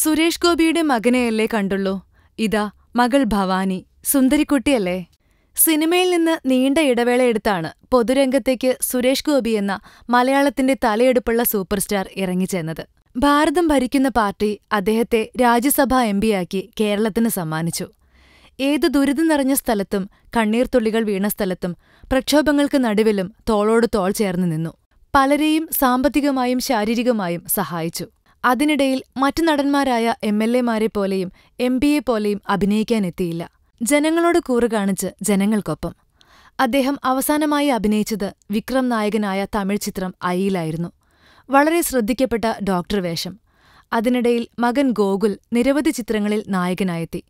സുരേഷ് ഗോപിയുടെ മകനെയല്ലേ കണ്ടുള്ളൂ ഇതാ മകൾ ഭവാനി സുന്ദരിക്കുട്ടിയല്ലേ സിനിമയിൽ നിന്ന് നീണ്ട ഇടവേളയെടുത്താണ് പൊതുരംഗത്തേക്ക് സുരേഷ് ഗോപി എന്ന മലയാളത്തിന്റെ തലയെടുപ്പുള്ള സൂപ്പർസ്റ്റാർ ഇറങ്ങിച്ചെന്നത് ഭാരതം ഭരിക്കുന്ന പാർട്ടി അദ്ദേഹത്തെ രാജ്യസഭാ പിയാക്കി കേരളത്തിന് സമ്മാനിച്ചു ഏത് ദുരിതം നിറഞ്ഞ സ്ഥലത്തും കണ്ണീർത്തുള്ളികൾ വീണ സ്ഥലത്തും പ്രക്ഷോഭങ്ങൾക്ക് നടുവിലും തോളോട് തോൾ ചേർന്ന് നിന്നു പലരെയും സാമ്പത്തികമായും ശാരീരികമായും സഹായിച്ചു അതിനിടയിൽ മറ്റു നടന്മാരായ എം എൽ എമാരെ പോലെയും എം എ പോലെയും അഭിനയിക്കാനെത്തിയില്ല ജനങ്ങളോട് കൂറ് കാണിച്ച് ജനങ്ങൾക്കൊപ്പം അദ്ദേഹം അവസാനമായി അഭിനയിച്ചത് വിക്രം നായകനായ തമിഴ് ചിത്രം അയിയിലായിരുന്നു വളരെ ശ്രദ്ധിക്കപ്പെട്ട ഡോക്ടർ വേഷം അതിനിടയിൽ മകൻ ഗോകുൽ നിരവധി ചിത്രങ്ങളിൽ നായകനായെത്തി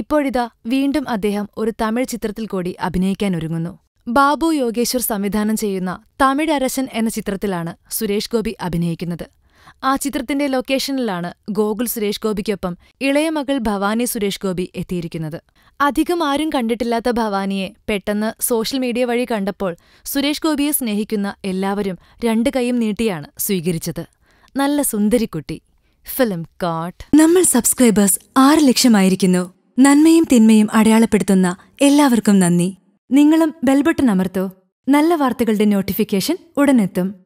ഇപ്പോഴിതാ വീണ്ടും അദ്ദേഹം ഒരു തമിഴ് ചിത്രത്തിൽ കൂടി അഭിനയിക്കാനൊരുങ്ങുന്നു ബാബു യോഗേശ്വർ സംവിധാനം ചെയ്യുന്ന തമിഴരശൻ എന്ന ചിത്രത്തിലാണ് സുരേഷ് ഗോപി അഭിനയിക്കുന്നത് ആ ചിത്രത്തിന്റെ ലൊക്കേഷനിലാണ് ഗോകുൽ സുരേഷ് ഗോപിക്കൊപ്പം ഇളയമകൾ ഭവാനി സുരേഷ് ഗോപി എത്തിയിരിക്കുന്നത് അധികം ആരും കണ്ടിട്ടില്ലാത്ത ഭവാനിയെ പെട്ടെന്ന് സോഷ്യൽ മീഡിയ വഴി കണ്ടപ്പോൾ സുരേഷ് ഗോപിയെ സ്നേഹിക്കുന്ന എല്ലാവരും രണ്ട് കൈയും നീട്ടിയാണ് സ്വീകരിച്ചത് നല്ല സുന്ദരിക്കുട്ടി ഫിലിം കാട്ട് നമ്മൾ സബ്സ്ക്രൈബേഴ്സ് ആറ് ലക്ഷമായിരിക്കുന്നു നന്മയും തിന്മയും അടയാളപ്പെടുത്തുന്ന എല്ലാവർക്കും നന്ദി നിങ്ങളും ബെൽബട്ടൺ അമർത്തോ നല്ല വാർത്തകളുടെ നോട്ടിഫിക്കേഷൻ ഉടനെത്തും